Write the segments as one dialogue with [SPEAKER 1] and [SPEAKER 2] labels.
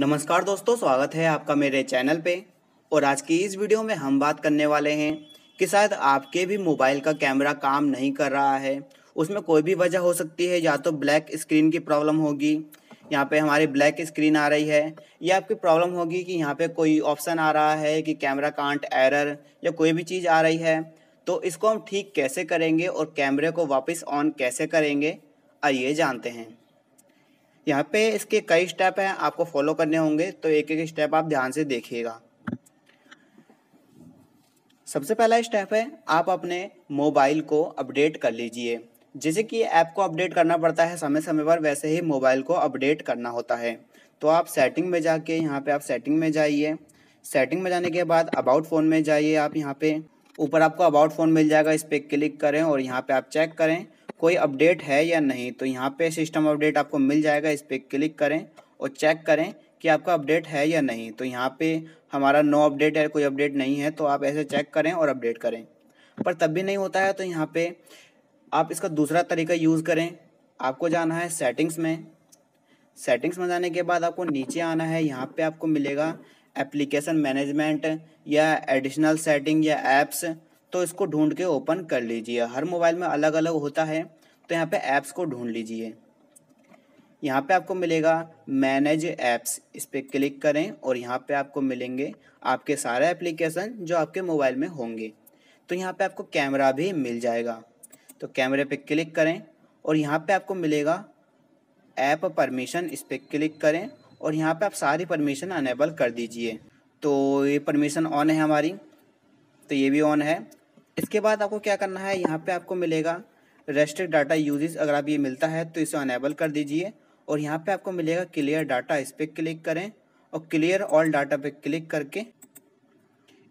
[SPEAKER 1] नमस्कार दोस्तों स्वागत है आपका मेरे चैनल पे और आज की इस वीडियो में हम बात करने वाले हैं कि शायद आपके भी मोबाइल का कैमरा काम नहीं कर रहा है उसमें कोई भी वजह हो सकती है या तो ब्लैक स्क्रीन की प्रॉब्लम होगी यहाँ पे हमारी ब्लैक स्क्रीन आ रही है या आपकी प्रॉब्लम होगी कि यहाँ पे कोई ऑप्शन आ रहा है कि कैमरा कांट एरर या कोई भी चीज़ आ रही है तो इसको हम ठीक कैसे करेंगे और कैमरे को वापस ऑन कैसे करेंगे आइए जानते हैं यहाँ पे इसके कई स्टेप हैं आपको फॉलो करने होंगे तो एक एक स्टेप आप ध्यान से देखिएगा सबसे पहला स्टेप है आप अपने मोबाइल को अपडेट कर लीजिए जैसे कि ऐप को अपडेट करना पड़ता है समय समय पर वैसे ही मोबाइल को अपडेट करना होता है तो आप सेटिंग में जाके यहाँ पे आप सेटिंग में जाइए सेटिंग में जाने के बाद अबाउट फ़ोन में जाइए आप यहाँ पे ऊपर आपको अबाउट फ़ोन मिल जाएगा इस पर क्लिक करें और यहाँ पे आप चेक करें कोई अपडेट है या नहीं तो यहाँ पे सिस्टम अपडेट आपको मिल जाएगा इस पर क्लिक करें और चेक करें कि आपका अपडेट है या नहीं तो यहाँ पे हमारा नो अपडेट है कोई अपडेट नहीं है तो आप ऐसे चेक करें और अपडेट करें पर तब भी नहीं होता है तो यहाँ पे आप इसका दूसरा तरीका यूज़ करें आपको जाना है सेटिंग्स में सेटिंग्स में जाने के बाद आपको नीचे आना है यहाँ पे आपको मिलेगा एप्लीकेशन मैनेजमेंट या एडिशनल सेटिंग या एप्स तो इसको ढूंढ के ओपन कर लीजिए हर मोबाइल में अलग अलग होता है तो यहाँ पे ऐप्स को ढूंढ लीजिए यहाँ पे आपको मिलेगा मैनेज ऐप्स इस पर क्लिक करें और यहाँ पे आपको मिलेंगे आपके सारे एप्लीकेशन जो आपके मोबाइल में होंगे तो यहाँ पे आपको कैमरा भी मिल जाएगा तो कैमरे पे क्लिक करें और यहाँ पे आपको मिलेगा ऐप परमिशन इस पर क्लिक करें और यहाँ पे आप सारी परमिशन अनेबल कर दीजिए तो ये परमिशन ऑन है हमारी तो ये भी ऑन है इसके बाद आपको क्या करना है यहाँ पे आपको मिलेगा रेस्टेड डाटा यूजेस अगर आप ये मिलता है तो इसे अनेबल कर दीजिए और यहाँ पे आपको मिलेगा क्लियर डाटा इस पर क्लिक करें और क्लियर ऑल डाटा पे क्लिक करके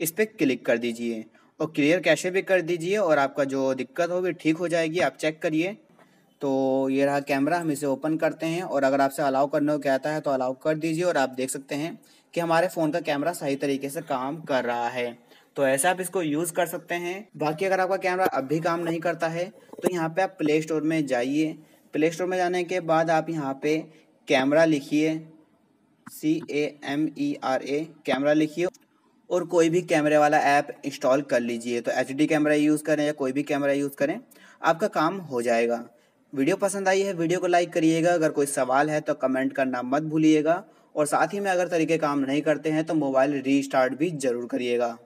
[SPEAKER 1] इस पर क्लिक कर दीजिए और क्लियर कैसे भी कर दीजिए और आपका जो दिक्कत होगी ठीक हो जाएगी आप चेक करिए तो ये रहा कैमरा हम इसे ओपन करते हैं और अगर आपसे अलाउ करने को कहता है तो अलाउ कर दीजिए और आप देख सकते हैं कि हमारे फ़ोन का कैमरा सही तरीके से काम कर रहा है तो ऐसे आप इसको यूज़ कर सकते हैं बाकी अगर आपका कैमरा अब भी काम नहीं करता है तो यहाँ पे आप प्ले स्टोर में जाइए प्ले स्टोर में जाने के बाद आप यहाँ पे कैमरा लिखिए C A M E R A camera लिखिए और कोई भी कैमरे वाला ऐप इंस्टॉल कर लीजिए तो एच कैमरा यूज़ करें या कोई भी कैमरा यूज़ करें आपका काम हो जाएगा वीडियो पसंद आई है वीडियो को लाइक करिएगा अगर कोई सवाल है तो कमेंट करना मत भूलिएगा और साथ ही में अगर तरीके काम नहीं करते हैं तो मोबाइल रीस्टार्ट भी ज़रूर करिएगा